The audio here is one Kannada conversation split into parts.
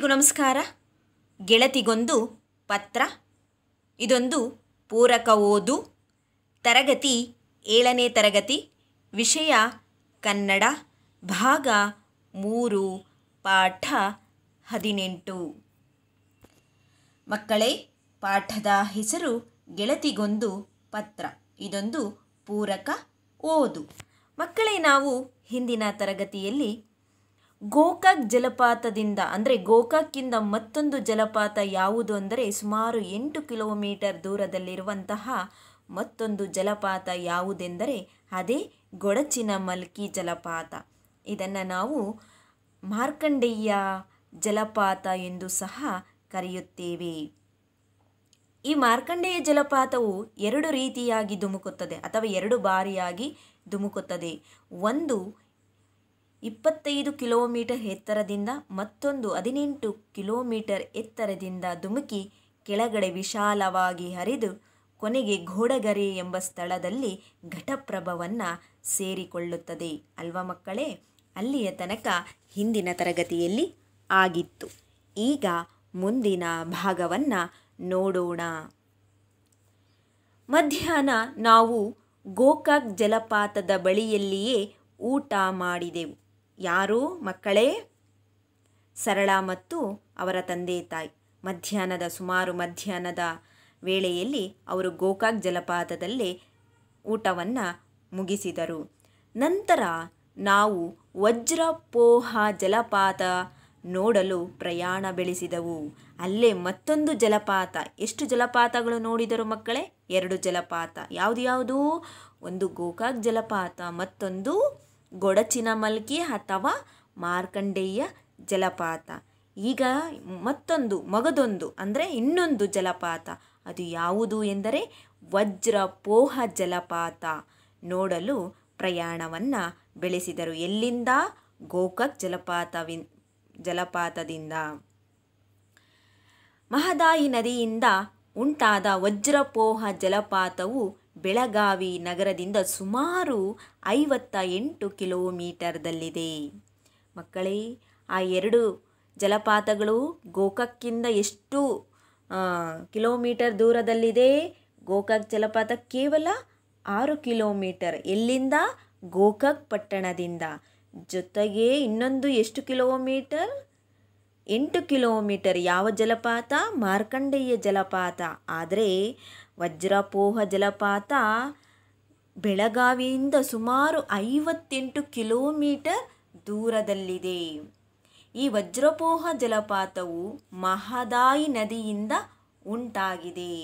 ಎಲ್ಲರಿಗೂ ನಮಸ್ಕಾರ ಗೆಳತಿಗೊಂದು ಪತ್ರ ಇದೊಂದು ಪೂರಕ ಓದು ತರಗತಿ ಏಳನೇ ತರಗತಿ ವಿಷಯ ಕನ್ನಡ ಭಾಗ ಮೂರು ಪಾಠ ಹದಿನೆಂಟು ಮಕ್ಕಳೇ ಪಾಠದ ಹೆಸರು ಗೆಳತಿಗೊಂದು ಪತ್ರ ಇದೊಂದು ಪೂರಕ ಓದು ಮಕ್ಕಳೇ ನಾವು ಹಿಂದಿನ ತರಗತಿಯಲ್ಲಿ ಗೋಕಾಕ್ ಜಲಪಾತದಿಂದ ಅಂದರೆ ಗೋಕಾಕ್ಕಿಂದ ಮತ್ತೊಂದು ಜಲಪಾತ ಯಾವುದು ಅಂದರೆ ಸುಮಾರು ಎಂಟು ಕಿಲೋಮೀಟರ್ ದೂರದಲ್ಲಿರುವಂತಹ ಮತ್ತೊಂದು ಜಲಪಾತ ಯಾವುದೆಂದರೆ ಅದೇ ಗೊಡಚಿನ ಮಲ್ಕಿ ಜಲಪಾತ ಇದನ್ನು ನಾವು ಮಾರ್ಕಂಡೇಯ ಜಲಪಾತ ಎಂದು ಸಹ ಕರೆಯುತ್ತೇವೆ ಈ ಮಾರ್ಕಂಡೇಯ ಜಲಪಾತವು ಎರಡು ರೀತಿಯಾಗಿ ಧುಮುಕುತ್ತದೆ ಅಥವಾ ಎರಡು ಬಾರಿಯಾಗಿ ಧುಮುಕುತ್ತದೆ ಒಂದು ಇಪ್ಪತ್ತೈದು ಕಿಲೋಮೀಟರ್ ಎತ್ತರದಿಂದ ಮತ್ತೊಂದು ಹದಿನೆಂಟು ಕಿಲೋಮೀಟರ್ ಎತ್ತರದಿಂದ ಧುಮುಕಿ ಕೆಳಗಡೆ ವಿಶಾಲವಾಗಿ ಹರಿದು ಕೊನೆಗೆ ಘೋಡಗರೆ ಎಂಬ ಸ್ಥಳದಲ್ಲಿ ಘಟಪ್ರಭವನ್ನು ಸೇರಿಕೊಳ್ಳುತ್ತದೆ ಅಲ್ವ ಮಕ್ಕಳೇ ಅಲ್ಲಿಯ ತನಕ ಹಿಂದಿನ ತರಗತಿಯಲ್ಲಿ ಆಗಿತ್ತು ಈಗ ಮುಂದಿನ ಭಾಗವನ್ನು ನೋಡೋಣ ಮಧ್ಯಾಹ್ನ ನಾವು ಗೋಕಾಕ್ ಜಲಪಾತದ ಬಳಿಯಲ್ಲಿಯೇ ಊಟ ಮಾಡಿದೆವು ಯಾರು ಮಕ್ಕಳೇ ಸರಳ ಮತ್ತು ಅವರ ತಂದೆ ತಾಯಿ ಮಧ್ಯಾಹ್ನದ ಸುಮಾರು ಮಧ್ಯಾಹ್ನದ ವೇಳೆಯಲ್ಲಿ ಅವರು ಗೋಕಾಕ್ ಜಲಪಾತದಲ್ಲೇ ಊಟವನ್ನು ಮುಗಿಸಿದರು ನಂತರ ನಾವು ವಜ್ರಪೋಹ ಜಲಪಾತ ನೋಡಲು ಪ್ರಯಾಣ ಬೆಳೆಸಿದವು ಅಲ್ಲೇ ಮತ್ತೊಂದು ಜಲಪಾತ ಎಷ್ಟು ಜಲಪಾತಗಳು ನೋಡಿದರು ಮಕ್ಕಳೇ ಎರಡು ಜಲಪಾತ ಯಾವುದು ಯಾವುದು ಒಂದು ಗೋಕಾಕ್ ಜಲಪಾತ ಮತ್ತೊಂದು ಗೊಡಚಿನ ಮಲ್ಕಿ ಅಥವಾ ಮಾರ್ಕಂಡೇಯ ಜಲಪಾತ ಈಗ ಮತ್ತೊಂದು ಮಗದೊಂದು ಅಂದರೆ ಇನ್ನೊಂದು ಜಲಪಾತ ಅದು ಯಾವುದು ಎಂದರೆ ವಜ್ರಪೋಹ ಜಲಪಾತ ನೋಡಲು ಪ್ರಯಾಣವನ್ನು ಬೆಳೆಸಿದರು ಎಲ್ಲಿಂದ ಗೋಕಕ್ ಜಲಪಾತವಿನ್ ಜಲಪಾತದಿಂದ ಮಹದಾಯಿ ನದಿಯಿಂದ ಉಂಟಾದ ವಜ್ರಪೋಹ ಜಲಪಾತವು ಬೆಳಗಾವಿ ನಗರದಿಂದ ಸುಮಾರು ಐವತ್ತ ಎಂಟು ಕಿಲೋಮೀಟರ್ದಲ್ಲಿದೆ ಮಕ್ಕಳೇ ಆ ಎರಡು ಜಲಪಾತಗಳು ಗೋಕಾಕ್ಕಿಂದ ಎಷ್ಟು ಕಿಲೋಮೀಟರ್ ದೂರದಲ್ಲಿದೆ ಗೋಕಾಕ್ ಜಲಪಾತ ಕೇವಲ ಆರು ಕಿಲೋಮೀಟರ್ ಎಲ್ಲಿಂದ ಗೋಕಾಕ್ ಪಟ್ಟಣದಿಂದ ಜೊತೆಗೆ ಇನ್ನೊಂದು ಎಷ್ಟು ಕಿಲೋಮೀಟರ್ ಎಂಟು ಕಿಲೋಮೀಟರ್ ಯಾವ ಜಲಪಾತ ಮಾರ್ಕಂಡೆಯ ಜಲಪಾತ ಆದರೆ ವಜ್ರಪೋಹ ಜಲಪಾತ ಬೆಳಗಾವಿಯಿಂದ ಸುಮಾರು ಐವತ್ತೆಂಟು ಕಿಲೋಮೀಟರ್ ದೂರದಲ್ಲಿದೆ ಈ ವಜ್ರಪೋಹ ಜಲಪಾತವು ಮಹದಾಯಿ ನದಿಯಿಂದ ಉಂಟಾಗಿದೆ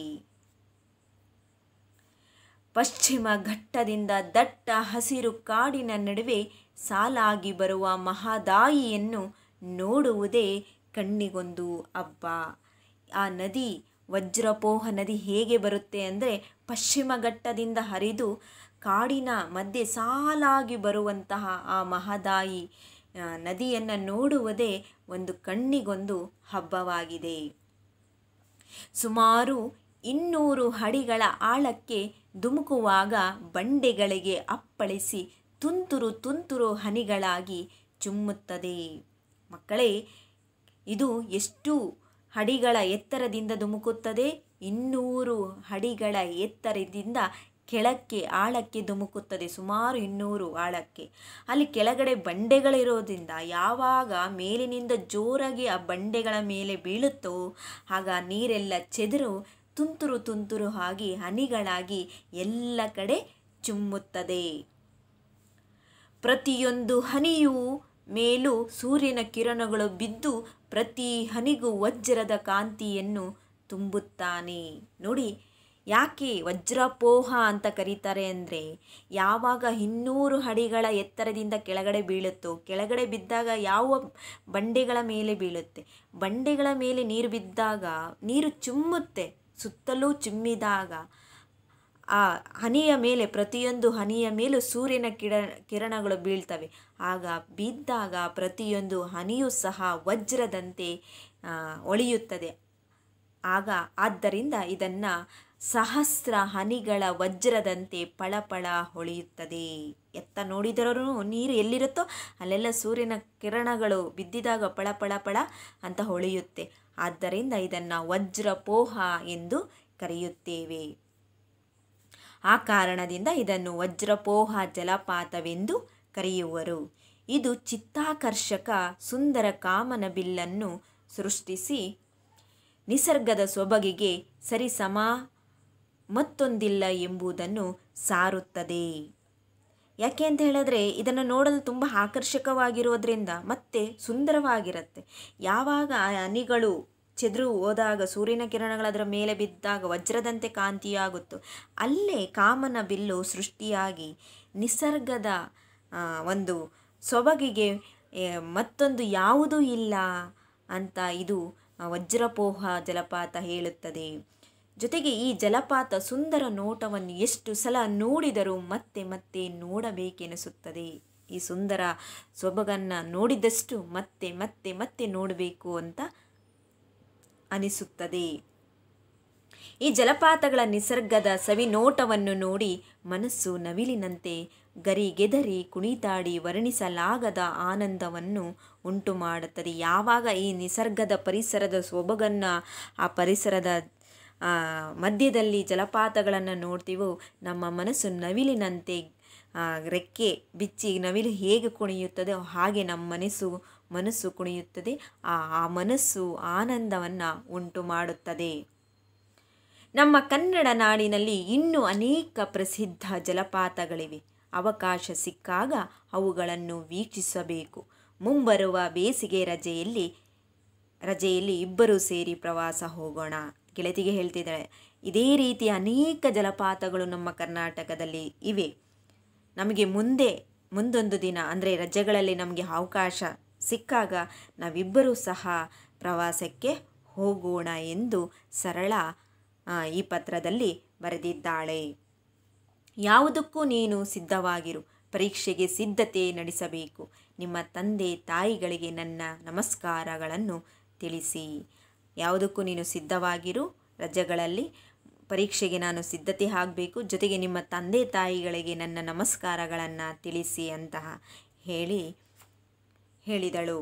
ಪಶ್ಚಿಮ ಘಟ್ಟದಿಂದ ದಟ್ಟ ಹಸಿರು ಕಾಡಿನ ನಡುವೆ ಸಾಲಾಗಿ ಬರುವ ಮಹದಾಯಿಯನ್ನು ನೋಡುವುದೇ ಕಣ್ಣಿಗೊಂದು ಹಬ್ಬ ಆ ನದಿ ವಜ್ರಪೋಹ ನದಿ ಹೇಗೆ ಬರುತ್ತೆ ಅಂದರೆ ಪಶ್ಚಿಮ ಘಟ್ಟದಿಂದ ಹರಿದು ಕಾಡಿನ ಮಧ್ಯೆ ಸಾಲಾಗಿ ಬರುವಂತಹ ಆ ಮಹದಾಯಿ ನದಿಯನ್ನು ನೋಡುವುದೇ ಒಂದು ಕಣ್ಣಿಗೊಂದು ಹಬ್ಬವಾಗಿದೆ ಸುಮಾರು ಇನ್ನೂರು ಹಡಿಗಳ ಆಳಕ್ಕೆ ಧುಮುಕುವಾಗ ಬಂಡೆಗಳಿಗೆ ಅಪ್ಪಳಿಸಿ ತುಂತುರು ತುಂತುರು ಹನಿಗಳಾಗಿ ಚುಮ್ಮುತ್ತದೆ ಮಕ್ಕಳೇ ಇದು ಎಷ್ಟು ಹಡಿಗಳ ಎತ್ತರದಿಂದ ಧುಮುಕುತ್ತದೆ ಇನ್ನೂರು ಹಡಿಗಳ ಎತ್ತರದಿಂದ ಕೆಳಕ್ಕೆ ಆಳಕ್ಕೆ ಧುಮುಕುತ್ತದೆ ಸುಮಾರು ಇನ್ನೂರು ಆಳಕ್ಕೆ ಅಲ್ಲಿ ಕೆಳಗಡೆ ಬಂಡೆಗಳಿರೋದ್ರಿಂದ ಯಾವಾಗ ಮೇಲಿನಿಂದ ಜೋರಾಗಿ ಆ ಬಂಡೆಗಳ ಮೇಲೆ ಬೀಳುತ್ತೋ ಆಗ ನೀರೆಲ್ಲ ಚೆದರು ತುಂತುರು ತುಂತುರು ಆಗಿ ಹನಿಗಳಾಗಿ ಎಲ್ಲ ಕಡೆ ಚುಮ್ಮುತ್ತದೆ ಪ್ರತಿಯೊಂದು ಹನಿಯೂ ಮೇಲೂ ಸೂರ್ಯನ ಕಿರಣಗಳು ಬಿದ್ದು ಪ್ರತಿ ಹನಿಗೂ ವಜ್ರದ ಕಾಂತಿಯನ್ನು ತುಂಬುತ್ತಾನೆ ನೋಡಿ ಯಾಕೆ ವಜ್ರಪೋಹ ಅಂತ ಕರೀತಾರೆ ಅಂದರೆ ಯಾವಾಗ ಇನ್ನೂರು ಹಡಿಗಳ ಎತ್ತರದಿಂದ ಕೆಳಗಡೆ ಬೀಳುತ್ತೋ ಕೆಳಗಡೆ ಬಿದ್ದಾಗ ಯಾವ ಬಂಡೆಗಳ ಮೇಲೆ ಬೀಳುತ್ತೆ ಬಂಡೆಗಳ ಮೇಲೆ ನೀರು ಬಿದ್ದಾಗ ನೀರು ಚುಮ್ಮುತ್ತೆ ಸುತ್ತಲೂ ಚುಮ್ಮಿದಾಗ ಆ ಹನಿಯ ಮೇಲೆ ಪ್ರತಿಯೊಂದು ಹನಿಯ ಮೇಲೂ ಸೂರ್ಯನ ಕಿಡ ಕಿರಣಗಳು ಬೀಳ್ತವೆ ಆಗ ಬಿದ್ದಾಗ ಪ್ರತಿಯೊಂದು ಹನಿಯೂ ಸಹ ವಜ್ರದಂತೆ ಒಳಿಯುತ್ತದೆ ಆಗ ಆದ್ದರಿಂದ ಇದನ್ನು ಸಹಸ್ರ ಹನಿಗಳ ವಜ್ರದಂತೆ ಪಳಪಳ ಹೊಳೆಯುತ್ತದೆ ಎತ್ತ ನೋಡಿದರೂ ನೀರು ಎಲ್ಲಿರುತ್ತೋ ಅಲ್ಲೆಲ್ಲ ಸೂರ್ಯನ ಕಿರಣಗಳು ಬಿದ್ದಿದಾಗ ಪಳಪಳ ಪಳ ಅಂತ ಹೊಳೆಯುತ್ತೆ ಆದ್ದರಿಂದ ಇದನ್ನು ವಜ್ರಪೋಹ ಎಂದು ಕರೆಯುತ್ತೇವೆ ಆ ಕಾರಣದಿಂದ ಇದನ್ನು ವಜ್ರಪೋಹ ಜಲಪಾತವೆಂದು ಕರೆಯುವರು ಇದು ಚಿತ್ತಾಕರ್ಷಕ ಸುಂದರ ಕಾಮನಬಿಲ್ಲನ್ನು ಸೃಷ್ಟಿಸಿ ನಿಸರ್ಗದ ಸೊಬಗಿಗೆ ಸರಿಸಮ ಮತ್ತೊಂದಿಲ್ಲ ಎಂಬುದನ್ನು ಸಾರುತ್ತದೆ ಯಾಕೆ ಅಂತ ಹೇಳಿದ್ರೆ ಇದನ್ನು ನೋಡಲು ತುಂಬ ಆಕರ್ಷಕವಾಗಿರೋದ್ರಿಂದ ಮತ್ತೆ ಸುಂದರವಾಗಿರುತ್ತೆ ಯಾವಾಗ ಅನಿಗಳು ಚದುರು ಹೋದಾಗ ಸೂರ್ಯನ ಕಿರಣಗಳು ಅದರ ಮೇಲೆ ಬಿದ್ದಾಗ ವಜ್ರದಂತೆ ಕಾಂತಿಯಾಗುತ್ತೋ ಅಲ್ಲೇ ಕಾಮನ ಬಿಲ್ಲು ಸೃಷ್ಟಿಯಾಗಿ ನಿಸರ್ಗದ ಒಂದು ಸೊಬಗಿಗೆ ಮತ್ತೊಂದು ಯಾವುದೂ ಇಲ್ಲ ಅಂತ ಇದು ವಜ್ರಪೋಹ ಜಲಪಾತ ಹೇಳುತ್ತದೆ ಜೊತೆಗೆ ಈ ಜಲಪಾತ ಸುಂದರ ನೋಟವನ್ನು ಎಷ್ಟು ಸಲ ನೋಡಿದರೂ ಮತ್ತೆ ಮತ್ತೆ ನೋಡಬೇಕೆನಿಸುತ್ತದೆ ಈ ಸುಂದರ ಸೊಬಗನ್ನು ನೋಡಿದಷ್ಟು ಮತ್ತೆ ಮತ್ತೆ ಮತ್ತೆ ನೋಡಬೇಕು ಅಂತ ಅನಿಸುತ್ತದೆ ಈ ಜಲಪಾತಗಳ ನಿಸರ್ಗದ ಸವಿನೋಟವನ್ನು ನೋಡಿ ಮನಸ್ಸು ನವಿಲಿನಂತೆ ಗರಿಗೆದರಿ ಕುಣಿತಾಡಿ ವರ್ಣಿಸಲಾಗದ ಆನಂದವನ್ನು ಉಂಟು ಮಾಡುತ್ತದೆ ಯಾವಾಗ ಈ ನಿಸರ್ಗದ ಪರಿಸರದ ಸೊಬಗನ್ನು ಆ ಪರಿಸರದ ಮಧ್ಯದಲ್ಲಿ ಜಲಪಾತಗಳನ್ನು ನೋಡ್ತೀವೋ ನಮ್ಮ ಮನಸ್ಸು ನವಿಲಿನಂತೆ ರೆಕ್ಕೆ ಬಿಚ್ಚಿ ನವಿಲು ಹೇಗೆ ಕುಣಿಯುತ್ತದೋ ಹಾಗೆ ನಮ್ಮ ಮನಸ್ಸು ಮನಸ್ಸು ಕುಣಿಯುತ್ತದೆ ಆ ಆ ಮನಸ್ಸು ಆನಂದವನ್ನು ಉಂಟು ಮಾಡುತ್ತದೆ ನಮ್ಮ ಕನ್ನಡ ನಾಡಿನಲ್ಲಿ ಇನ್ನೂ ಅನೇಕ ಪ್ರಸಿದ್ಧ ಜಲಪಾತಗಳಿವೆ ಅವಕಾಶ ಸಿಕ್ಕಾಗ ಅವುಗಳನ್ನು ವೀಕ್ಷಿಸಬೇಕು ಮುಂಬರುವ ಬೇಸಿಗೆ ರಜೆಯಲ್ಲಿ ರಜೆಯಲ್ಲಿ ಇಬ್ಬರೂ ಸೇರಿ ಪ್ರವಾಸ ಹೋಗೋಣ ಗೆಳತಿಗೆ ಹೇಳ್ತಿದ್ದಾಳೆ ಇದೇ ರೀತಿ ಅನೇಕ ಜಲಪಾತಗಳು ನಮ್ಮ ಕರ್ನಾಟಕದಲ್ಲಿ ಇವೆ ನಮಗೆ ಮುಂದೆ ಮುಂದೊಂದು ದಿನ ಅಂದರೆ ರಜೆಗಳಲ್ಲಿ ನಮಗೆ ಅವಕಾಶ ಸಿಕ್ಕಾಗ ನಾವಿಬ್ಬರೂ ಸಹ ಪ್ರವಾಸಕ್ಕೆ ಹೋಗೋಣ ಎಂದು ಸರಳ ಈ ಪತ್ರದಲ್ಲಿ ಬರೆದಿದ್ದಾಳೆ ಯಾವುದಕ್ಕೂ ನೀನು ಸಿದ್ಧವಾಗಿರು ಪರೀಕ್ಷೆಗೆ ಸಿದ್ಧತೆ ನಡೆಸಬೇಕು ನಿಮ್ಮ ತಂದೆ ತಾಯಿಗಳಿಗೆ ನನ್ನ ನಮಸ್ಕಾರಗಳನ್ನು ತಿಳಿಸಿ ಯಾವುದಕ್ಕೂ ನೀನು ಸಿದ್ಧವಾಗಿರು ರಜೆಗಳಲ್ಲಿ ಪರೀಕ್ಷೆಗೆ ನಾನು ಸಿದ್ಧತೆ ಆಗಬೇಕು ಜೊತೆಗೆ ನಿಮ್ಮ ತಂದೆ ತಾಯಿಗಳಿಗೆ ನನ್ನ ನಮಸ್ಕಾರಗಳನ್ನು ತಿಳಿಸಿ ಅಂತಹ ಹೇಳಿ ಹೇಳಿದಳು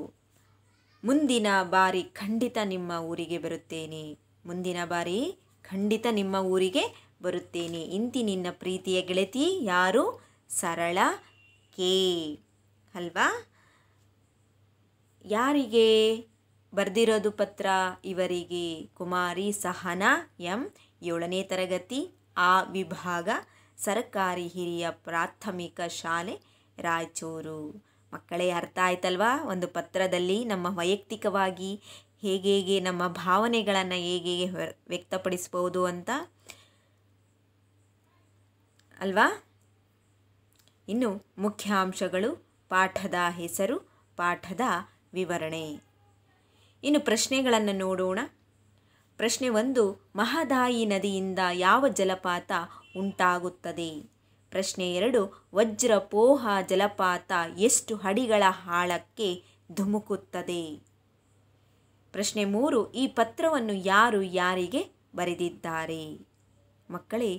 ಮುಂದಿನ ಬಾರಿ ಖಂಡಿತ ನಿಮ್ಮ ಊರಿಗೆ ಬರುತ್ತೇನೆ ಮುಂದಿನ ಬಾರಿ ಖಂಡಿತ ನಿಮ್ಮ ಊರಿಗೆ ಬರುತ್ತೇನೆ ಇಂತಿ ನಿನ್ನ ಪ್ರೀತಿಯ ಗೆಳತಿ ಯಾರು ಸರಳ ಕೆ ಅಲ್ವಾ ಯಾರಿಗೆ ಬರೆದಿರೋದು ಪತ್ರ ಇವರಿಗೆ ಕುಮಾರಿ ಸಹನಾ ಎಂ ಏಳನೇ ತರಗತಿ ಆ ವಿಭಾಗ ಸರ್ಕಾರಿ ಹಿರಿಯ ಪ್ರಾಥಮಿಕ ಶಾಲೆ ರಾಯಚೂರು ಮಕ್ಕಳೇ ಅರ್ಥ ಆಯ್ತಲ್ವಾ ಒಂದು ಪತ್ರದಲ್ಲಿ ನಮ್ಮ ವೈಯಕ್ತಿಕವಾಗಿ ಹೇಗೆ ಹೇಗೆ ನಮ್ಮ ಭಾವನೆಗಳನ್ನು ಹೇಗೆ ಹೇಗೆ ವ್ಯಕ್ತಪಡಿಸ್ಬೋದು ಅಂತ ಅಲ್ವಾ ಇನ್ನು ಮುಖ್ಯಾಂಶಗಳು ಪಾಠದ ಹೆಸರು ಪಾಠದ ವಿವರಣೆ ಇನ್ನು ಪ್ರಶ್ನೆಗಳನ್ನು ನೋಡೋಣ ಪ್ರಶ್ನೆ ಒಂದು ಮಹದಾಯಿ ನದಿಯಿಂದ ಯಾವ ಜಲಪಾತ ಉಂಟಾಗುತ್ತದೆ ಪ್ರಶ್ನೆ ಎರಡು ವಜ್ರಪೋಹ ಜಲಪಾತ ಎಷ್ಟು ಹಡಿಗಳ ಆಳಕ್ಕೆ ಧುಮುಕುತ್ತದೆ ಪ್ರಶ್ನೆ ಮೂರು ಈ ಪತ್ರವನ್ನು ಯಾರು ಯಾರಿಗೆ ಬರೆದಿದ್ದಾರೆ ಮಕ್ಕಳೇ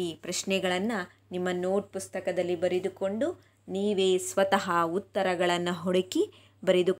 ಈ ಪ್ರಶ್ನೆಗಳನ್ನು ನಿಮ್ಮ ನೋಟ್ ಪುಸ್ತಕದಲ್ಲಿ ಬರೆದುಕೊಂಡು ನೀವೇ ಸ್ವತಃ ಉತ್ತರಗಳನ್ನು ಹುಡುಕಿ ಬರೆದು